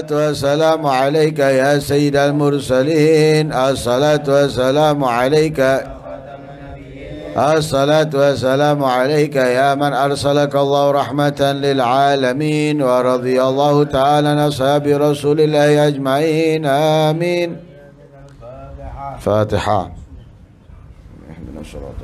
الصلاة والسلام عليك يا سيد المرسلين الصلاة والسلام عليك الصلاة والسلام عليك يا من أرسلك الله رحمة للعالمين ورضي الله تعالى عن رسول الله أجمعين آمين فاتحة الصراط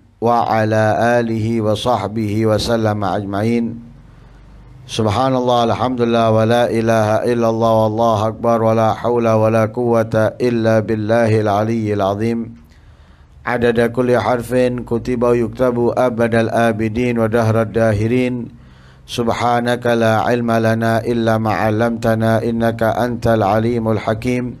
وعلى آله وصحبه وسلم أجمعين سبحان الله الحمد لله ولا إله إلا الله والله أكبر ولا حول ولا قوة إلا بالله العلي العظيم عدد كل حرف كتب يكتب أبد الآبدين ودهر الداهرين سبحانك لا علم لنا إلا ما علمتنا إنك أنت العليم الحكيم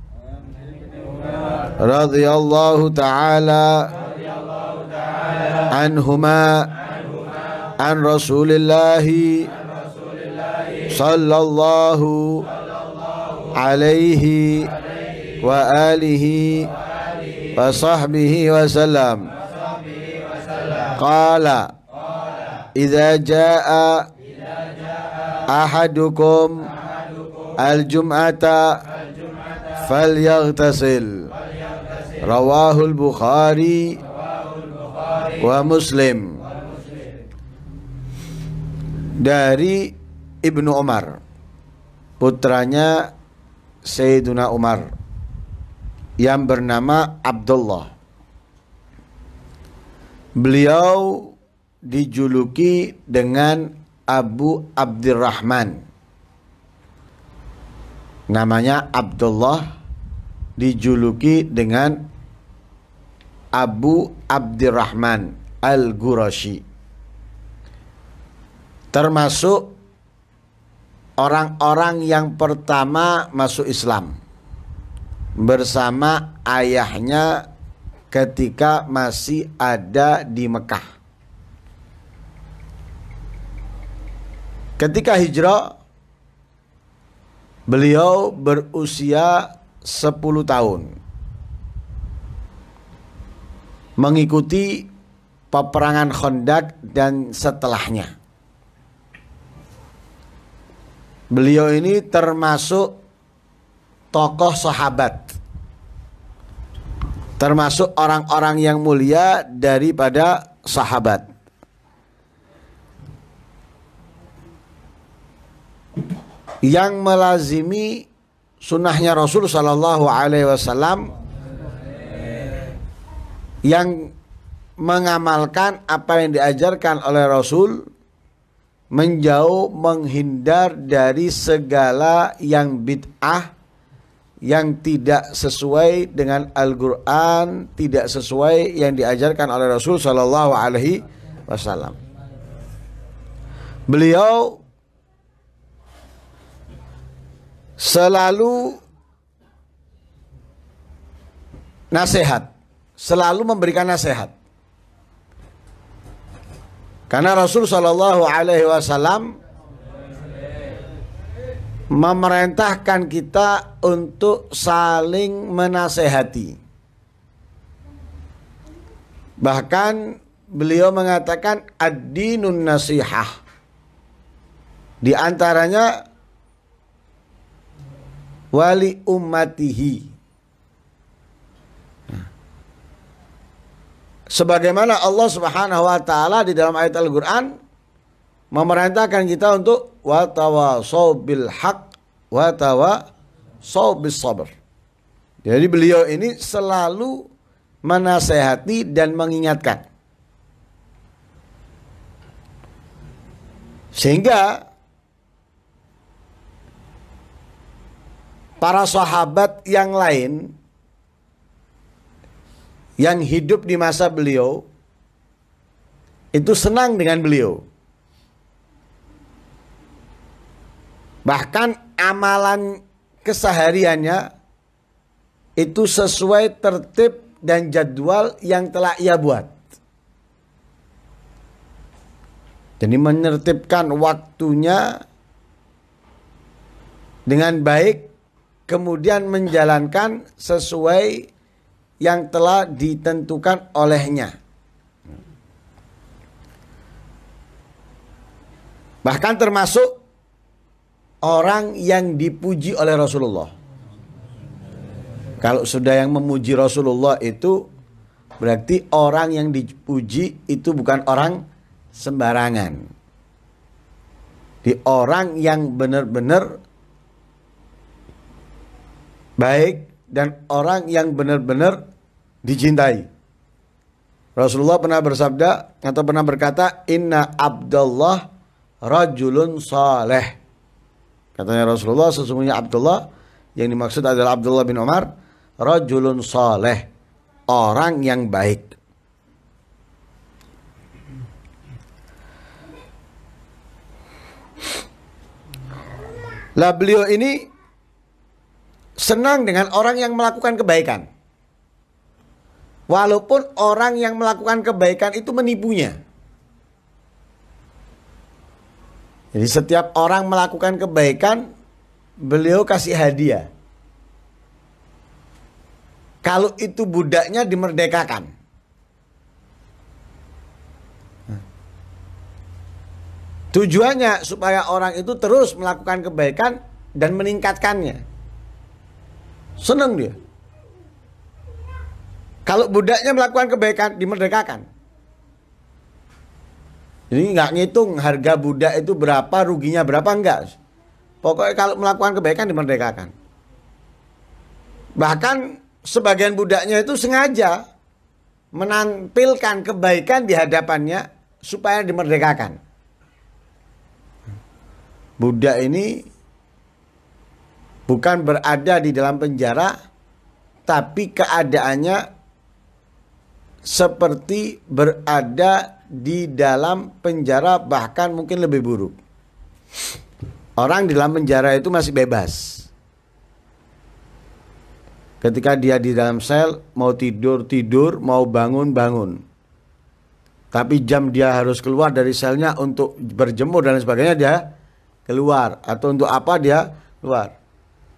رضي الله تعالى عنهما عن رسول الله صلى الله عليه وآله وصحبه وسلم قال إذا جاء أحدكم الجمعة falyaghtasil rawahul bukhari wa muslim dari Ibnu Umar putranya Sayyiduna Umar yang bernama Abdullah beliau dijuluki dengan Abu Abdurrahman namanya Abdullah dijuluki dengan Abu Abdurrahman al Gurashi. Termasuk orang-orang yang pertama masuk Islam bersama ayahnya ketika masih ada di Mekah. Ketika hijrah, beliau berusia 10 tahun mengikuti peperangan Khandaq dan setelahnya. Beliau ini termasuk tokoh sahabat. Termasuk orang-orang yang mulia daripada sahabat. Yang melazimi sunnahnya Rasul Shallallahu Alaihi Wasallam yang mengamalkan apa yang diajarkan oleh Rasul menjauh menghindar dari segala yang bid'ah yang tidak sesuai dengan Al-Qur'an, tidak sesuai yang diajarkan oleh Rasul Shallallahu alaihi wasallam. Beliau selalu nasihat, selalu memberikan nasihat. Karena Rasul Shallallahu Alaihi Wasallam memerintahkan kita untuk saling menasehati. Bahkan beliau mengatakan ad-dinun nasihah. Di antaranya wali ummatihi sebagaimana Allah Subhanahu wa taala di dalam ayat Al-Qur'an memerintahkan kita untuk watawasau bil haq watawasau bis sabr. Jadi beliau ini selalu menasehati dan mengingatkan. Sehingga para sahabat yang lain yang hidup di masa beliau itu senang dengan beliau. Bahkan amalan kesehariannya itu sesuai tertib dan jadwal yang telah ia buat. Jadi menertibkan waktunya dengan baik kemudian menjalankan sesuai yang telah ditentukan olehnya. Bahkan termasuk orang yang dipuji oleh Rasulullah. Kalau sudah yang memuji Rasulullah itu berarti orang yang dipuji itu bukan orang sembarangan. Di orang yang benar-benar baik dan orang yang benar-benar dicintai. Rasulullah pernah bersabda atau pernah berkata, "Inna Abdullah rajulun saleh." Katanya Rasulullah, sesungguhnya Abdullah yang dimaksud adalah Abdullah bin Umar, rajulun saleh, orang yang baik. Lah beliau ini senang dengan orang yang melakukan kebaikan. Walaupun orang yang melakukan kebaikan itu menipunya. Jadi setiap orang melakukan kebaikan, beliau kasih hadiah. Kalau itu budaknya dimerdekakan. Tujuannya supaya orang itu terus melakukan kebaikan dan meningkatkannya. Senang dia. Kalau budaknya melakukan kebaikan, dimerdekakan. Jadi nggak ngitung harga budak itu berapa, ruginya berapa enggak. Pokoknya kalau melakukan kebaikan dimerdekakan. Bahkan sebagian budaknya itu sengaja menampilkan kebaikan di hadapannya supaya dimerdekakan. Budak ini bukan berada di dalam penjara, tapi keadaannya seperti berada di dalam penjara, bahkan mungkin lebih buruk. Orang di dalam penjara itu masih bebas. Ketika dia di dalam sel, mau tidur, tidur, mau bangun, bangun. Tapi jam dia harus keluar dari selnya untuk berjemur dan sebagainya, dia keluar. Atau untuk apa dia keluar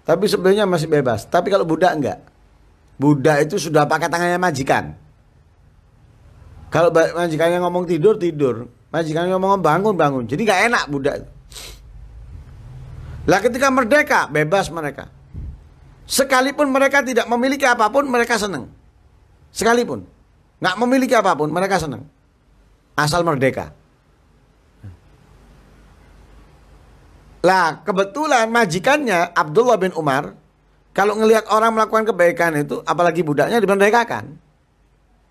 tapi sebenarnya masih bebas. Tapi kalau budak enggak. Budak itu sudah pakai tangannya majikan. Kalau majikannya ngomong tidur, tidur. Majikannya ngomong bangun, bangun. Jadi gak enak budak. Lah ketika merdeka, bebas mereka. Sekalipun mereka tidak memiliki apapun, mereka senang. Sekalipun. Nggak memiliki apapun, mereka senang. Asal merdeka. Lah kebetulan majikannya Abdullah bin Umar kalau ngelihat orang melakukan kebaikan itu apalagi budaknya dimerdekakan.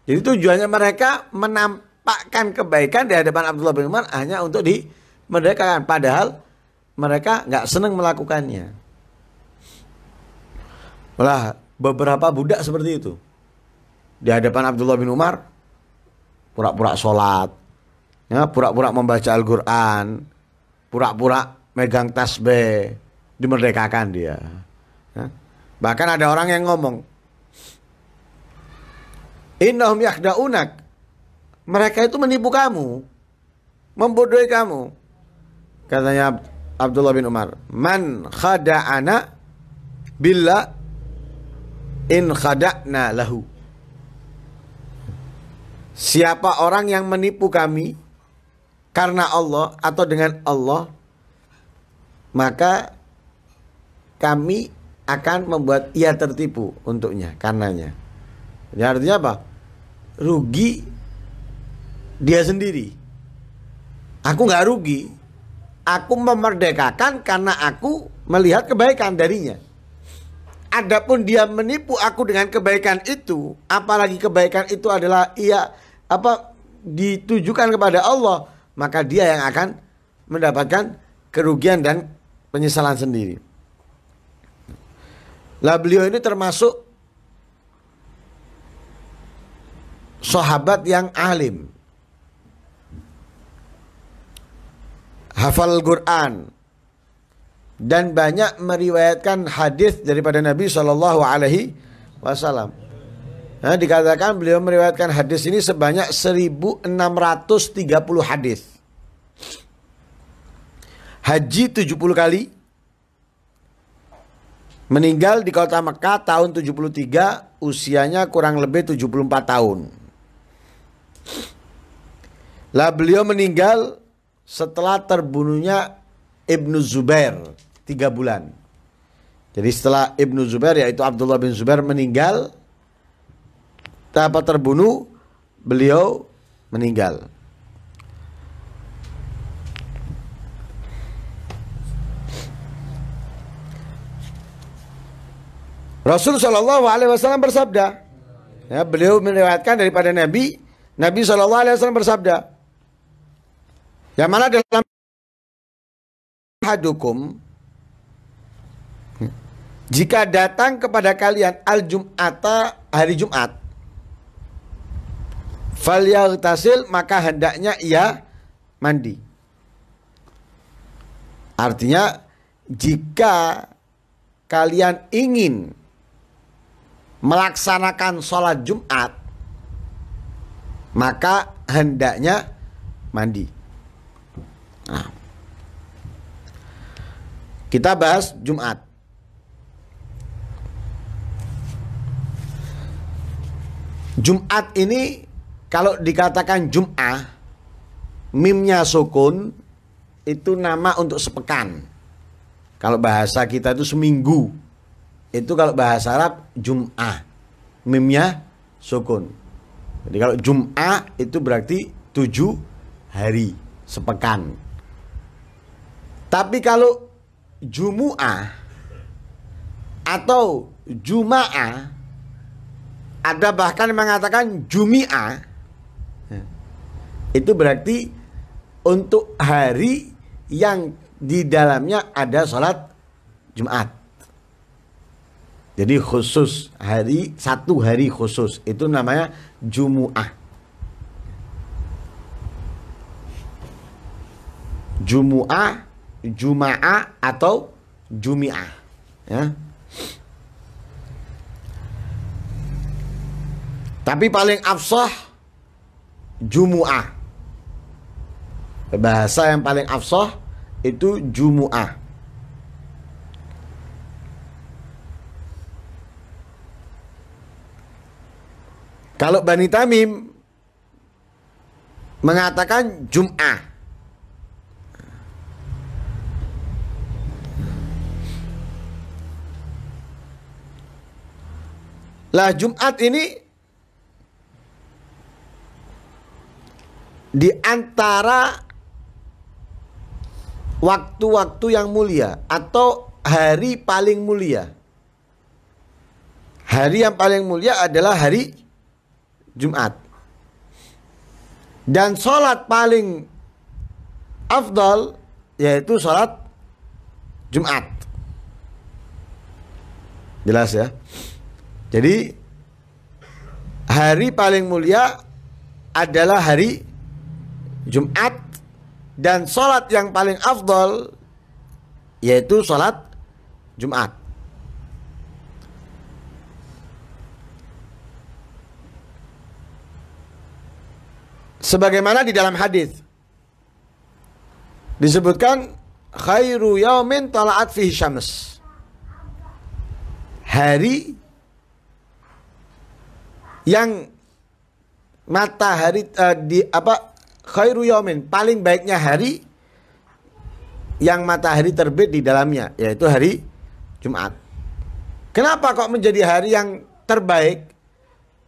Jadi tujuannya mereka menampakkan kebaikan di hadapan Abdullah bin Umar hanya untuk dimerdekakan padahal mereka nggak seneng melakukannya. Lah beberapa budak seperti itu di hadapan Abdullah bin Umar pura-pura sholat, ya pura-pura membaca Al-Quran, pura-pura megang tasbih dimerdekakan dia. Ya. bahkan ada orang yang ngomong, Innahum yakhdaunak Mereka itu menipu kamu, membodohi kamu. Katanya Abdullah bin Umar, "Man khada'ana bila in khada'na lahu." Siapa orang yang menipu kami karena Allah atau dengan Allah, maka kami akan membuat ia tertipu untuknya karenanya. Jadi artinya apa? Rugi dia sendiri. Aku nggak rugi. Aku memerdekakan karena aku melihat kebaikan darinya. Adapun dia menipu aku dengan kebaikan itu, apalagi kebaikan itu adalah ia apa ditujukan kepada Allah, maka dia yang akan mendapatkan kerugian dan penyesalan sendiri. Lah beliau ini termasuk sahabat yang alim. Hafal Quran dan banyak meriwayatkan hadis daripada Nabi Shallallahu Alaihi Wasallam. Nah, dikatakan beliau meriwayatkan hadis ini sebanyak 1630 hadis haji 70 kali, meninggal di kota Mekah tahun 73, usianya kurang lebih 74 tahun. Lah beliau meninggal setelah terbunuhnya Ibnu Zubair tiga bulan. Jadi setelah Ibnu Zubair yaitu Abdullah bin Zubair meninggal dapat terbunuh, beliau meninggal. Rasul Shallallahu Alaihi Wasallam bersabda, ya, beliau meriwayatkan daripada Nabi, Nabi Shallallahu Alaihi Wasallam bersabda, yang mana dalam hadukum jika datang kepada kalian al Jum'ata hari Jumat tasil maka hendaknya ia mandi artinya jika kalian ingin melaksanakan sholat Jumat, maka hendaknya mandi. Nah, kita bahas Jumat. Jumat ini kalau dikatakan Jum'ah mimnya sukun itu nama untuk sepekan. Kalau bahasa kita itu seminggu itu kalau bahasa Arab Jum'ah mimnya sukun jadi kalau Jum'ah itu berarti tujuh hari sepekan tapi kalau Jumu'ah atau Juma'ah ada bahkan yang mengatakan Jumi'ah itu berarti untuk hari yang di dalamnya ada sholat Jumat jadi khusus hari satu hari khusus itu namanya Jumu'ah. Jumu'ah, Juma'ah atau Jumi'ah. Ya. Tapi paling afsah Jumu'ah. Bahasa yang paling afsah itu Jumu'ah. Kalau Bani Tamim mengatakan Jum'ah Lah Jumat ini di antara waktu-waktu yang mulia atau hari paling mulia. Hari yang paling mulia adalah hari Jumat. Dan sholat paling afdal yaitu sholat Jumat. Jelas ya. Jadi hari paling mulia adalah hari Jumat dan sholat yang paling afdol yaitu sholat Jumat. sebagaimana di dalam hadis disebutkan khairu yaumin talaat fihi syams hari yang matahari uh, di apa khairu yaumin paling baiknya hari yang matahari terbit di dalamnya yaitu hari Jumat. Kenapa kok menjadi hari yang terbaik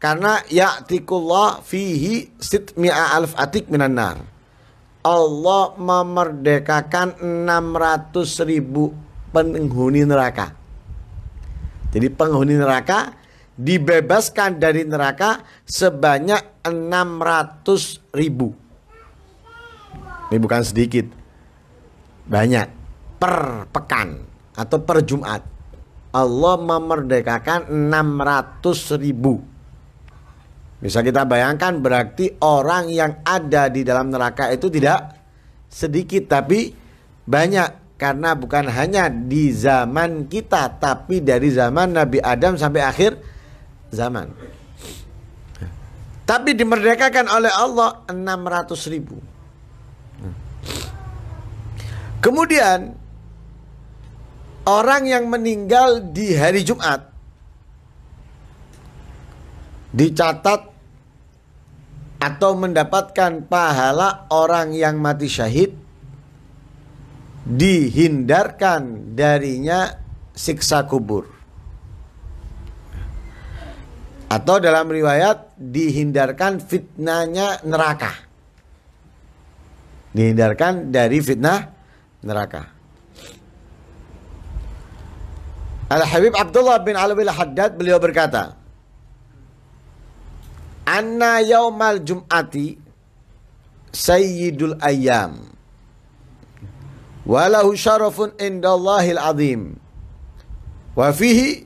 karena ya'tikullah fihi sitmi'a alf atik minan Allah memerdekakan 600 ribu penghuni neraka. Jadi penghuni neraka dibebaskan dari neraka sebanyak 600 ribu. Ini bukan sedikit. Banyak. Per pekan atau per Jumat. Allah memerdekakan 600 ribu bisa kita bayangkan berarti orang yang ada di dalam neraka itu tidak sedikit tapi banyak karena bukan hanya di zaman kita tapi dari zaman Nabi Adam sampai akhir zaman. Tapi dimerdekakan oleh Allah 600 ribu. Kemudian orang yang meninggal di hari Jumat dicatat atau mendapatkan pahala orang yang mati syahid dihindarkan darinya siksa kubur atau dalam riwayat dihindarkan fitnahnya neraka dihindarkan dari fitnah neraka Al Habib Abdullah bin Alwi Haddad beliau berkata anna yaumal jum'ati sayyidul ayyam walahu syarafun indallahil azim wa fihi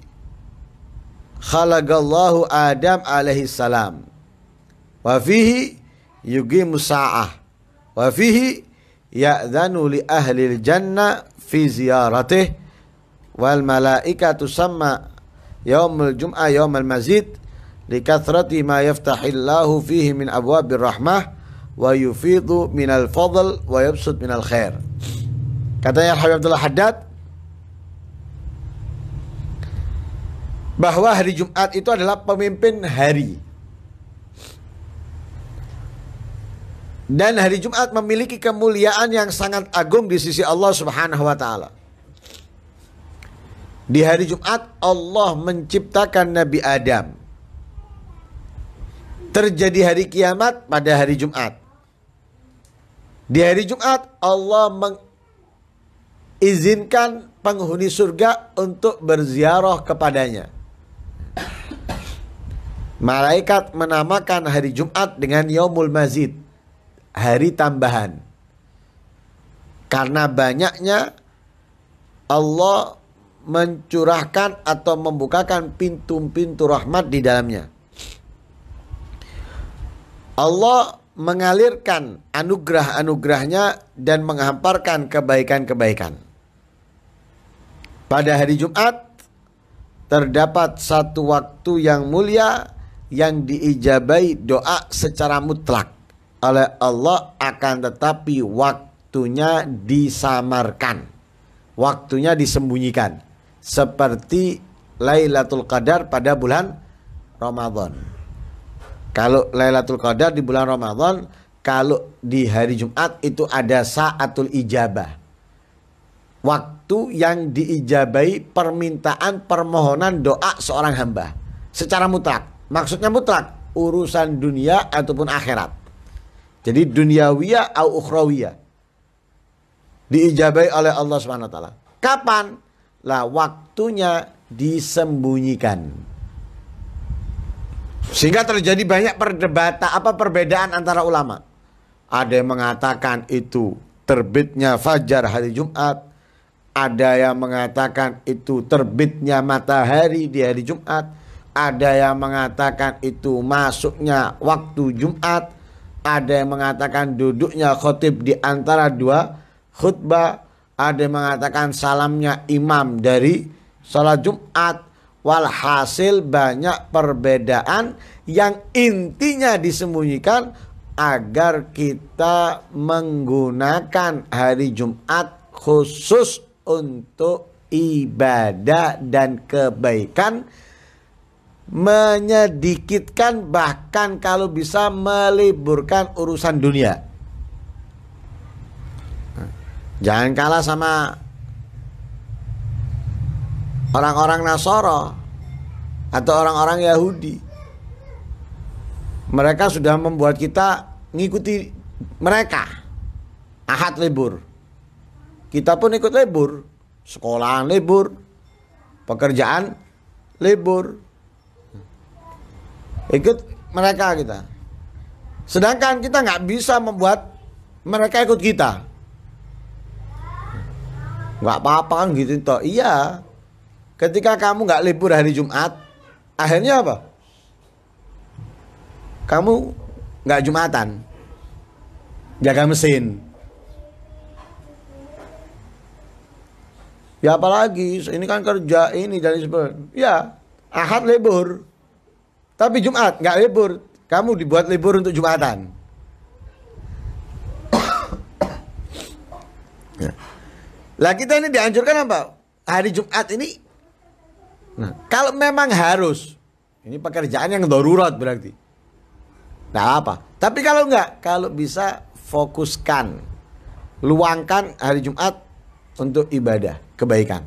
khalaqallahu adam alaihi salam wa fihi yuqimu sa'ah wa fihi ya'dhanu li ahli jannah fi ziyaratih wal malaikatu sama yaumul jum'ah yaumul mazid likathrati ma yaftahillahu fihi min abwabir rahmah wa yufidu minal fadl wa yabsud minal khair. Katanya Habib Abdullah Haddad bahwa hari Jumat itu adalah pemimpin hari. Dan hari Jumat memiliki kemuliaan yang sangat agung di sisi Allah Subhanahu wa taala. Di hari Jumat Allah menciptakan Nabi Adam terjadi hari kiamat pada hari Jumat. Di hari Jumat Allah mengizinkan penghuni surga untuk berziarah kepadanya. Malaikat menamakan hari Jumat dengan Yaumul Mazid, hari tambahan. Karena banyaknya Allah mencurahkan atau membukakan pintu-pintu rahmat di dalamnya. Allah mengalirkan anugerah-anugerahnya dan menghamparkan kebaikan-kebaikan. Pada hari Jumat terdapat satu waktu yang mulia yang diijabai doa secara mutlak oleh Allah akan tetapi waktunya disamarkan. Waktunya disembunyikan seperti Lailatul Qadar pada bulan Ramadan. Kalau Lailatul Qadar di bulan Ramadan, kalau di hari Jumat itu ada saatul ijabah. Waktu yang diijabai permintaan permohonan doa seorang hamba secara mutlak. Maksudnya mutlak urusan dunia ataupun akhirat. Jadi duniawiyah atau ukhrawiya diijabai oleh Allah Subhanahu wa taala. Kapan? Lah waktunya disembunyikan. Sehingga terjadi banyak perdebatan apa perbedaan antara ulama. Ada yang mengatakan itu terbitnya fajar hari Jumat, ada yang mengatakan itu terbitnya matahari di hari Jumat, ada yang mengatakan itu masuknya waktu Jumat, ada yang mengatakan duduknya khotib di antara dua khutbah, ada yang mengatakan salamnya imam dari sholat Jumat, Walhasil banyak perbedaan yang intinya disembunyikan agar kita menggunakan hari Jumat khusus untuk ibadah dan kebaikan menyedikitkan bahkan kalau bisa meliburkan urusan dunia. Nah, jangan kalah sama orang-orang Nasoro atau orang-orang Yahudi. Mereka sudah membuat kita ngikuti mereka. Ahad libur. Kita pun ikut libur. sekolah libur. Pekerjaan libur. Ikut mereka kita. Sedangkan kita nggak bisa membuat mereka ikut kita. Nggak apa-apa kan gitu toh. Iya, Ketika kamu nggak libur hari Jumat, akhirnya apa? Kamu nggak Jumatan, jaga mesin. Ya apalagi, ini kan kerja ini dari seperti Ya, Ahad libur, tapi Jumat nggak libur. Kamu dibuat libur untuk Jumatan. Ya. Lah kita ini dianjurkan apa? Hari Jumat ini Nah, kalau memang harus, ini pekerjaan yang darurat berarti. Nah apa? Tapi kalau enggak, kalau bisa fokuskan, luangkan hari Jumat untuk ibadah, kebaikan.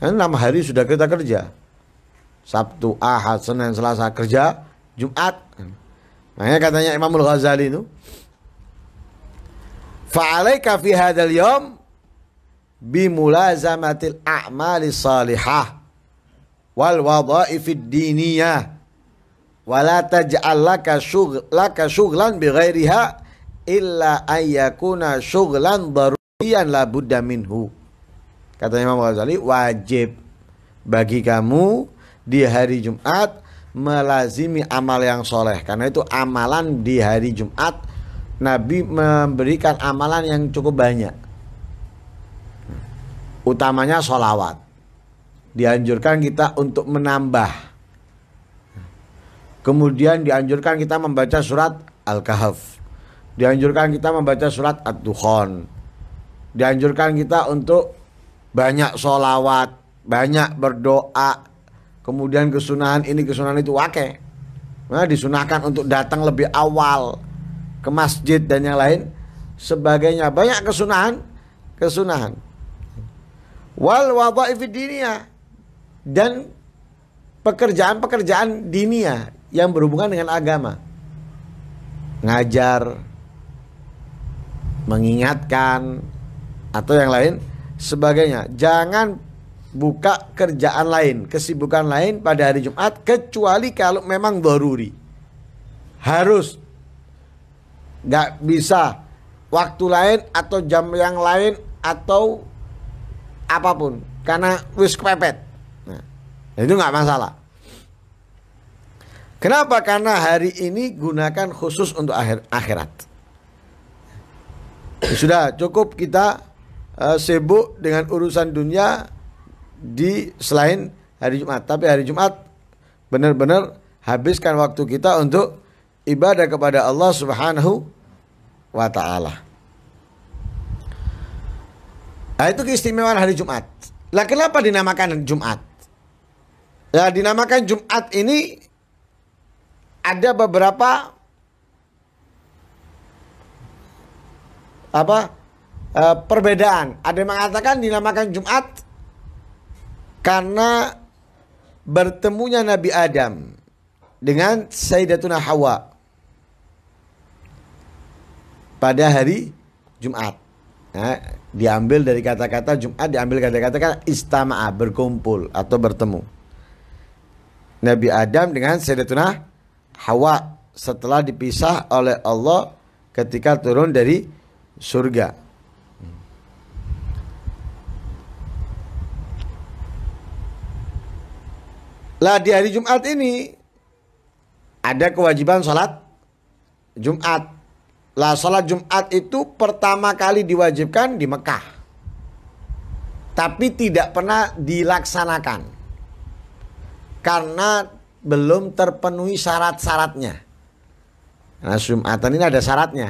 Karena enam hari sudah kita kerja. Sabtu, Ahad, Senin, Selasa kerja, Jumat. Makanya katanya Imamul Ghazali itu, fa'alaika fi hadal yom bimulazamatil a'mali salihah wal wadhaifid diniyah wala taj'allaka syughlaka syughlan bi ghairiha illa ayyakuna syughlan daruriyan la budda minhu kata Imam Ghazali wajib bagi kamu di hari Jumat melazimi amal yang soleh karena itu amalan di hari Jumat Nabi memberikan amalan yang cukup banyak utamanya solawat dianjurkan kita untuk menambah. Kemudian dianjurkan kita membaca surat Al-Kahf. Dianjurkan kita membaca surat Ad-Dukhan. Dianjurkan kita untuk banyak sholawat, banyak berdoa. Kemudian kesunahan ini kesunahan itu wake. Nah, disunahkan untuk datang lebih awal ke masjid dan yang lain sebagainya. Banyak kesunahan, kesunahan. Wal wabah fid dan pekerjaan-pekerjaan dinia yang berhubungan dengan agama. Ngajar, mengingatkan atau yang lain sebagainya. Jangan buka kerjaan lain, kesibukan lain pada hari Jumat kecuali kalau memang doruri. Harus nggak bisa waktu lain atau jam yang lain atau apapun karena wis kepepet itu nggak masalah. Kenapa? Karena hari ini gunakan khusus untuk akhir akhirat. Ya sudah cukup kita uh, sibuk dengan urusan dunia di selain hari Jumat. Tapi hari Jumat benar-benar habiskan waktu kita untuk ibadah kepada Allah Subhanahu wa taala. Nah, itu keistimewaan hari Jumat. Lah kenapa dinamakan Jumat? Nah, dinamakan Jumat ini ada beberapa apa e, perbedaan. Ada yang mengatakan dinamakan Jumat karena bertemunya Nabi Adam dengan Sayyidatuna Hawa pada hari Jumat. Nah, diambil dari kata-kata Jumat diambil kata-kata kan istama'a berkumpul atau bertemu. Nabi Adam dengan Sayyidatuna Hawa setelah dipisah oleh Allah ketika turun dari surga. Lah di hari Jumat ini ada kewajiban sholat Jumat. Lah sholat Jumat itu pertama kali diwajibkan di Mekah. Tapi tidak pernah dilaksanakan karena belum terpenuhi syarat-syaratnya. Nah, sumatan ini ada syaratnya.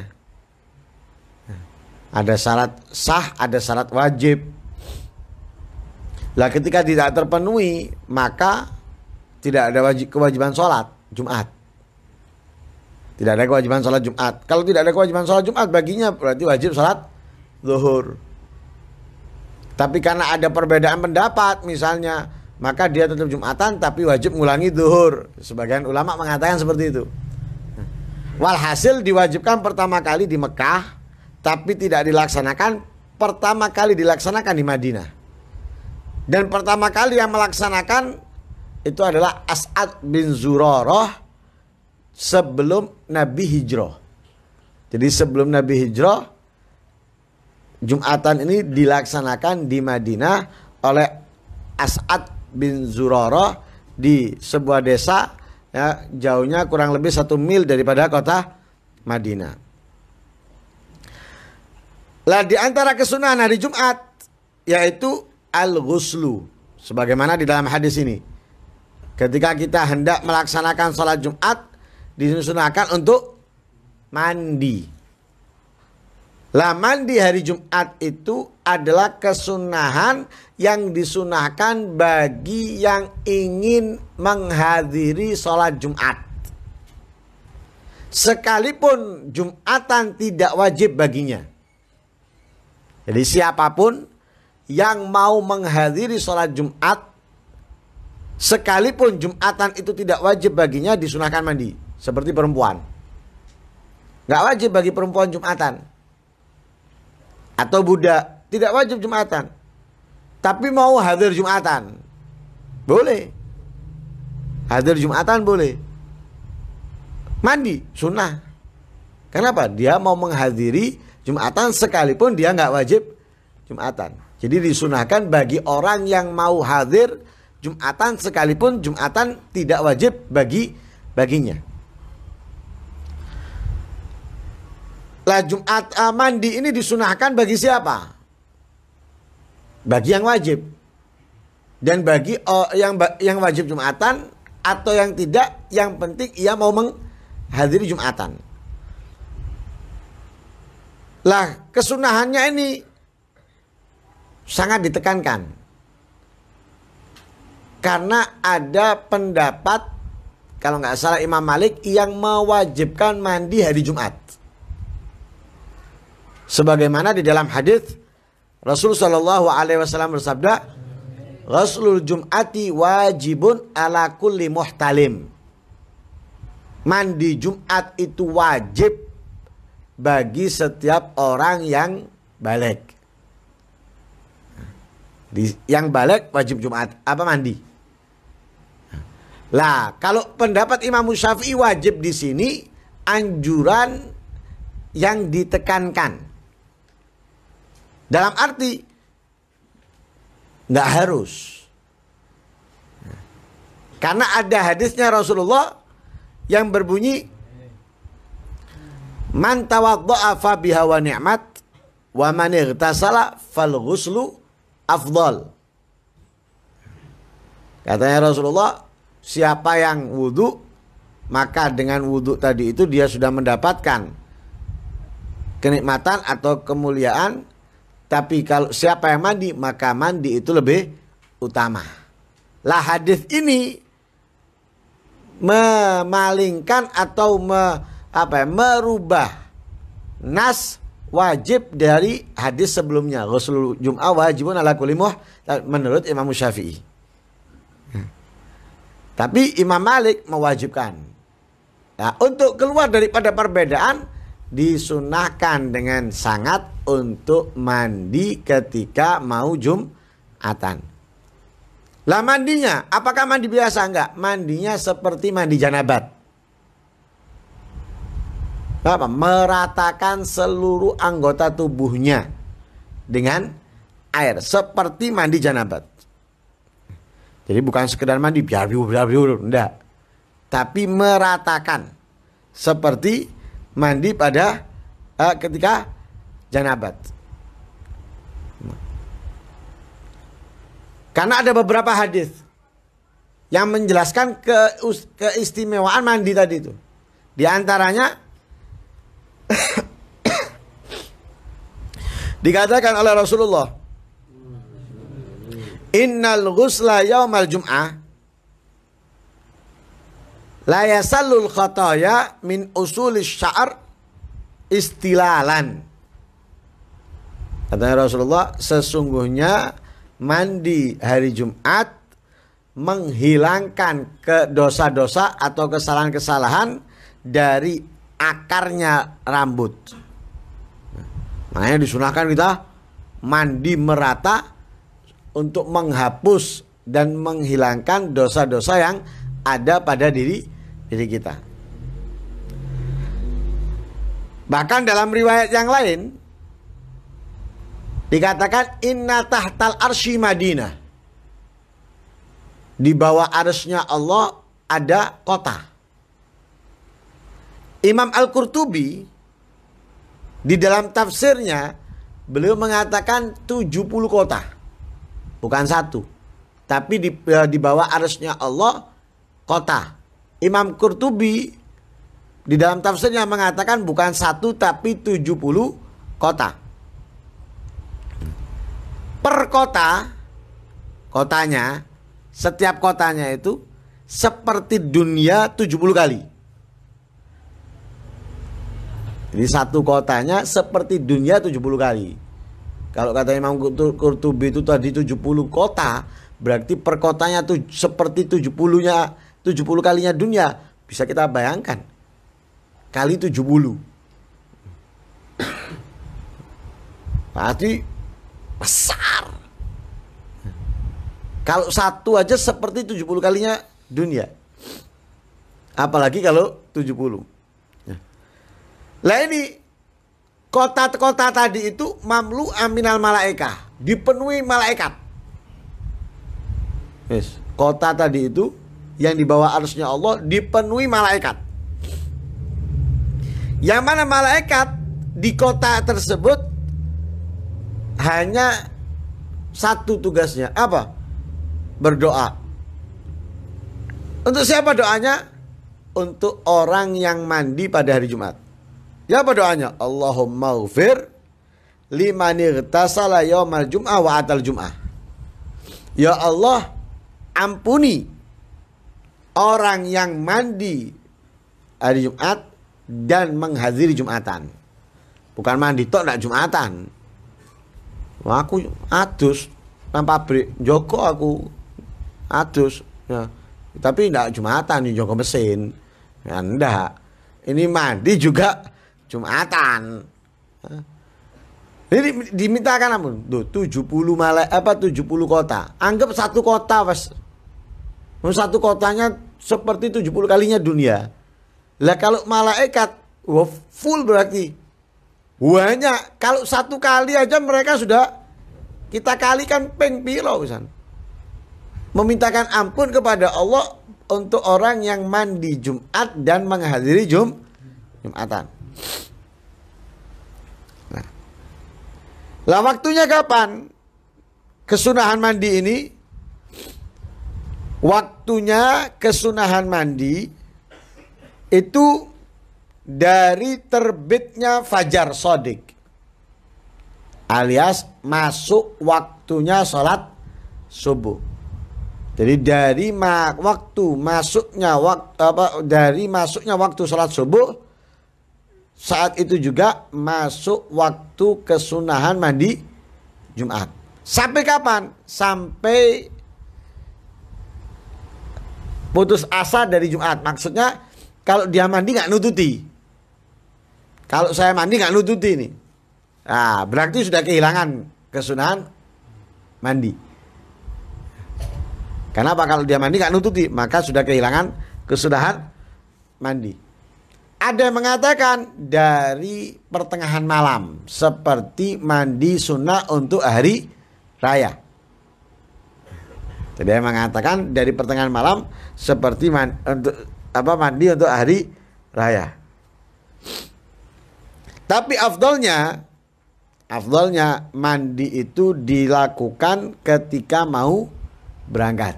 Ada syarat sah, ada syarat wajib. Lah ketika tidak terpenuhi, maka tidak ada wajib, kewajiban sholat Jumat. Tidak ada kewajiban sholat Jumat. Kalau tidak ada kewajiban sholat Jumat baginya berarti wajib sholat zuhur. Tapi karena ada perbedaan pendapat misalnya maka dia tetap Jumatan tapi wajib mengulangi duhur. Sebagian ulama mengatakan seperti itu. Walhasil diwajibkan pertama kali di Mekah tapi tidak dilaksanakan pertama kali dilaksanakan di Madinah. Dan pertama kali yang melaksanakan itu adalah As'ad bin Zuroroh sebelum Nabi hijrah. Jadi sebelum Nabi hijrah Jumatan ini dilaksanakan di Madinah oleh As'ad bin Zuroro di sebuah desa ya, jauhnya kurang lebih satu mil daripada kota Madinah. Lah di antara kesunahan hari Jumat yaitu al-ghuslu sebagaimana di dalam hadis ini. Ketika kita hendak melaksanakan sholat Jumat disunahkan untuk mandi. Lah mandi hari Jumat itu adalah kesunahan yang disunahkan bagi yang ingin menghadiri sholat Jumat. Sekalipun Jumatan tidak wajib baginya. Jadi siapapun yang mau menghadiri sholat Jumat, sekalipun Jumatan itu tidak wajib baginya disunahkan mandi. Seperti perempuan. Tidak wajib bagi perempuan Jumatan atau budak tidak wajib jumatan. Tapi mau hadir jumatan. Boleh. Hadir jumatan boleh. Mandi sunnah. Kenapa? Dia mau menghadiri jumatan sekalipun dia nggak wajib jumatan. Jadi disunahkan bagi orang yang mau hadir jumatan sekalipun jumatan tidak wajib bagi baginya. Lah Jumat uh, mandi ini disunahkan bagi siapa? Bagi yang wajib. Dan bagi uh, yang yang wajib Jumatan atau yang tidak, yang penting ia mau menghadiri Jumatan. Lah kesunahannya ini sangat ditekankan. Karena ada pendapat kalau nggak salah Imam Malik yang mewajibkan mandi hari Jumat. Sebagaimana di dalam hadis Rasul Shallallahu Alaihi Wasallam bersabda, Rasulul Jum'ati wajibun ala kulli muhtalim. Mandi Jum'at itu wajib bagi setiap orang yang balik. Di, yang balik wajib Jumat apa mandi. Lah, kalau pendapat Imam Syafi'i wajib di sini anjuran yang ditekankan. Dalam arti nggak harus. Karena ada hadisnya Rasulullah yang berbunyi Man tawadda'a fa biha wa ni'mat wa man ightasala fal ghuslu afdal. Katanya Rasulullah, siapa yang wudhu maka dengan wudhu tadi itu dia sudah mendapatkan kenikmatan atau kemuliaan tapi kalau siapa yang mandi, maka mandi itu lebih utama. Lah hadis ini memalingkan atau me, apa ya, merubah nas wajib dari hadis sebelumnya. Rasul Jum'ah wajibun ala kulimuh menurut Imam Syafi'i. Tapi Imam Malik mewajibkan. Nah, untuk keluar daripada perbedaan, disunahkan dengan sangat untuk mandi ketika mau jumatan. Lah mandinya, apakah mandi biasa enggak? Mandinya seperti mandi janabat. Apa? Meratakan seluruh anggota tubuhnya dengan air seperti mandi janabat. Jadi bukan sekedar mandi biar biar biar enggak. Tapi meratakan seperti mandi pada uh, ketika janabat. Karena ada beberapa hadis yang menjelaskan ke keistimewaan mandi tadi itu. Di antaranya dikatakan oleh Rasulullah Innal ghusla yaumal jum'ah La yasallul khotoya min usulis sya'ar istilalan. Katanya Rasulullah, sesungguhnya mandi hari Jumat menghilangkan ke dosa-dosa atau kesalahan-kesalahan dari akarnya rambut. Makanya disunahkan kita mandi merata untuk menghapus dan menghilangkan dosa-dosa yang ada pada diri diri kita. Bahkan dalam riwayat yang lain dikatakan inna tahtal arsy Madinah. Di bawah arsnya Allah ada kota. Imam Al-Qurtubi di dalam tafsirnya beliau mengatakan 70 kota. Bukan satu. Tapi di, eh, di bawah arsnya Allah kota Imam Qurtubi di dalam tafsirnya mengatakan bukan satu tapi tujuh puluh kota. Per kota, kotanya, setiap kotanya itu seperti dunia tujuh puluh kali. Jadi satu kotanya seperti dunia tujuh puluh kali. Kalau kata Imam Qurtubi itu tadi puluh kota, berarti per kotanya tuh seperti 70-nya 70 kalinya dunia bisa kita bayangkan kali 70 berarti besar kalau satu aja seperti 70 kalinya dunia apalagi kalau 70 lah ini kota-kota tadi itu mamlu aminal malaika dipenuhi malaikat kota tadi itu yang dibawa arusnya Allah dipenuhi malaikat. Yang mana malaikat di kota tersebut hanya satu tugasnya apa? Berdoa. Untuk siapa doanya? Untuk orang yang mandi pada hari Jumat. Ya apa doanya? Allahumma ufir limanirtasala yaumal jum'ah wa atal jum'ah. Ya Allah, ampuni orang yang mandi hari Jumat dan menghadiri Jumatan. Bukan mandi tok ndak Jumatan. Wah, aku adus nang pabrik Joko aku adus ya. Tapi ndak Jumatan di Joko mesin. Ya ndak. Ini mandi juga Jumatan. Jadi dimintakan ampun. Tuh 70 malai apa 70 kota. Anggap satu kota, Mas. Satu kotanya seperti 70 kalinya dunia. Lah kalau malaikat full berarti banyak. Kalau satu kali aja mereka sudah kita kalikan peng pilo misal. Memintakan ampun kepada Allah untuk orang yang mandi Jumat dan menghadiri Jum Jumatan. Nah. Lah waktunya kapan? Kesunahan mandi ini Waktunya kesunahan mandi itu dari terbitnya fajar sodik alias masuk waktunya sholat subuh. Jadi dari ma waktu masuknya waktu apa dari masuknya waktu sholat subuh saat itu juga masuk waktu kesunahan mandi Jumat. Sampai kapan? Sampai putus asa dari Jumat. Maksudnya kalau dia mandi nggak nututi. Kalau saya mandi nggak nututi ini Nah, berarti sudah kehilangan kesunahan mandi. Kenapa kalau dia mandi nggak nututi, maka sudah kehilangan kesudahan mandi. Ada yang mengatakan dari pertengahan malam seperti mandi sunnah untuk hari raya. Jadi dia mengatakan dari pertengahan malam seperti man, untuk apa mandi untuk hari raya. Tapi afdolnya afdolnya mandi itu dilakukan ketika mau berangkat.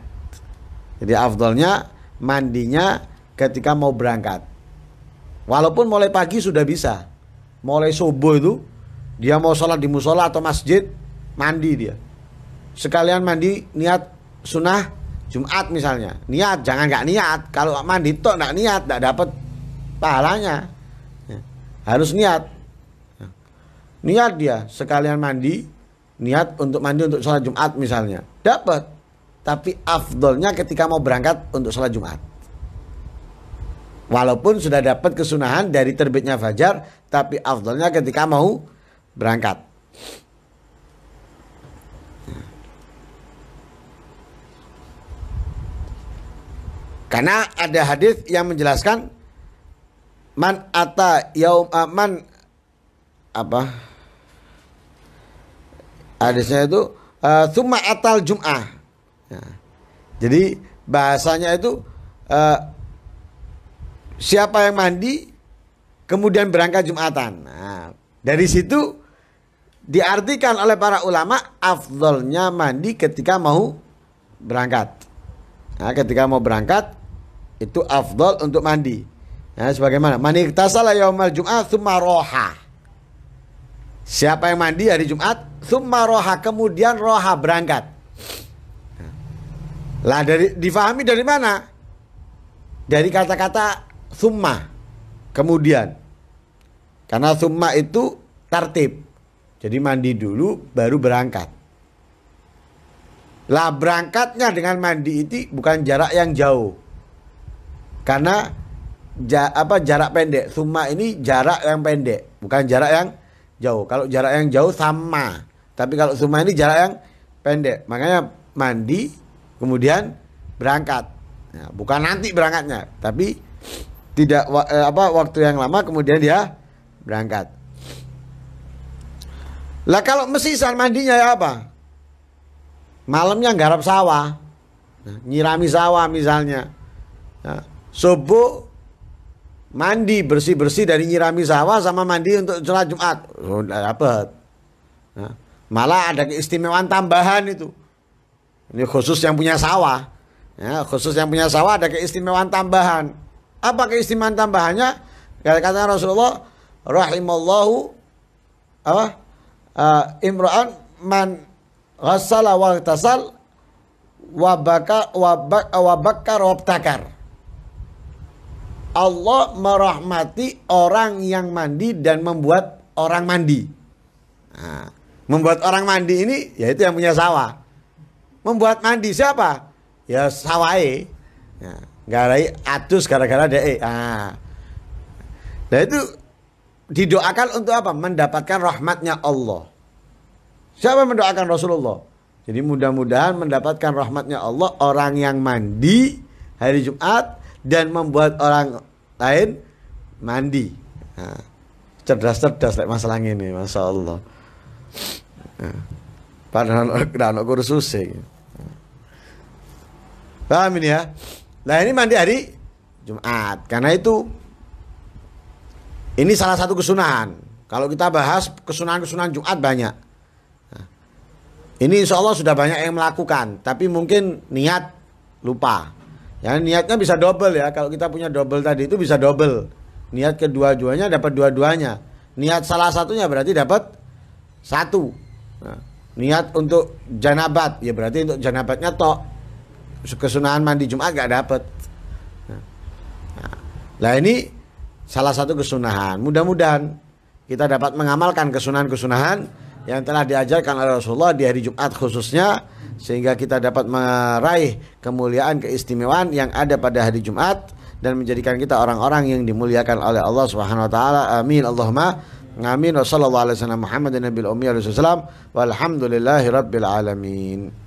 Jadi afdolnya mandinya ketika mau berangkat. Walaupun mulai pagi sudah bisa. Mulai subuh itu dia mau sholat di musola atau masjid mandi dia. Sekalian mandi niat sunnah Jumat misalnya niat jangan nggak niat kalau mandi toh nggak niat nggak dapat pahalanya ya. harus niat ya. niat dia sekalian mandi niat untuk mandi untuk sholat Jumat misalnya dapat tapi afdolnya ketika mau berangkat untuk sholat Jumat walaupun sudah dapat kesunahan dari terbitnya fajar tapi afdolnya ketika mau berangkat Karena ada hadis yang menjelaskan man ata yaum aman ah, apa? Hadisnya itu ah, summa uh, atal jum'ah. Ya. jadi bahasanya itu uh, siapa yang mandi kemudian berangkat Jumatan. Nah, dari situ diartikan oleh para ulama afdolnya mandi ketika mau berangkat. Nah, ketika mau berangkat itu afdal untuk mandi. Ya, sebagaimana mani tasala yaumal Jumat summa roha. Siapa yang mandi hari Jumat, summa roha kemudian roha berangkat. Lah dari difahami dari mana? Dari kata-kata summa kemudian. Karena summa itu tertib. Jadi mandi dulu baru berangkat. Lah berangkatnya dengan mandi itu bukan jarak yang jauh karena ja, apa jarak pendek summa ini jarak yang pendek bukan jarak yang jauh kalau jarak yang jauh sama tapi kalau summa ini jarak yang pendek makanya mandi kemudian berangkat nah, bukan nanti berangkatnya tapi tidak eh, apa waktu yang lama kemudian dia berangkat lah kalau mesisan mandinya ya apa malamnya garap sawah nah, nyirami sawah misalnya nah, subuh mandi bersih-bersih dari nyirami sawah sama mandi untuk sholat Jumat. Sudah oh, dapat. malah ada keistimewaan tambahan itu. Ini khusus yang punya sawah. Ya, khusus yang punya sawah ada keistimewaan tambahan. Apa keistimewaan tambahannya? Kata Rasulullah, rahimallahu apa? Uh, ah, imran man ghassala wa tasal wa baka wa baka wa bakar Allah merahmati orang yang mandi dan membuat orang mandi. Nah, membuat orang mandi ini yaitu yang punya sawah. Membuat mandi siapa? Ya sawai. Ya, garai atus gara-gara deh. Nah. Nah itu didoakan untuk apa? Mendapatkan rahmatnya Allah. Siapa mendoakan Rasulullah? Jadi mudah-mudahan mendapatkan rahmatnya Allah orang yang mandi hari Jumat dan membuat orang lain mandi. cerdas-cerdas lek masalah ini, masya Allah. Nah, padahal anak guru sih. Paham ini ya? Nah ini mandi hari Jumat karena itu ini salah satu kesunahan. Kalau kita bahas kesunahan-kesunahan Jumat banyak. ini insya Allah sudah banyak yang melakukan, tapi mungkin niat lupa. Ya niatnya bisa double ya. Kalau kita punya double tadi itu bisa double. Niat kedua-duanya dapat dua-duanya. Niat salah satunya berarti dapat satu. Nah, niat untuk janabat ya berarti untuk janabatnya tok kesunahan mandi Jumat gak dapat. Nah, nah ini salah satu kesunahan. Mudah-mudahan kita dapat mengamalkan kesunahan-kesunahan yang telah diajarkan oleh Rasulullah di hari Jumat khususnya sehingga kita dapat meraih kemuliaan keistimewaan yang ada pada hari Jumat dan menjadikan kita orang-orang yang dimuliakan oleh Allah Subhanahu wa taala. Amin. Allahumma amin. Wassallallahu alaihi wasallam Muhammadin nabiyil ummi wa rasulullah walhamdulillahirabbil alamin.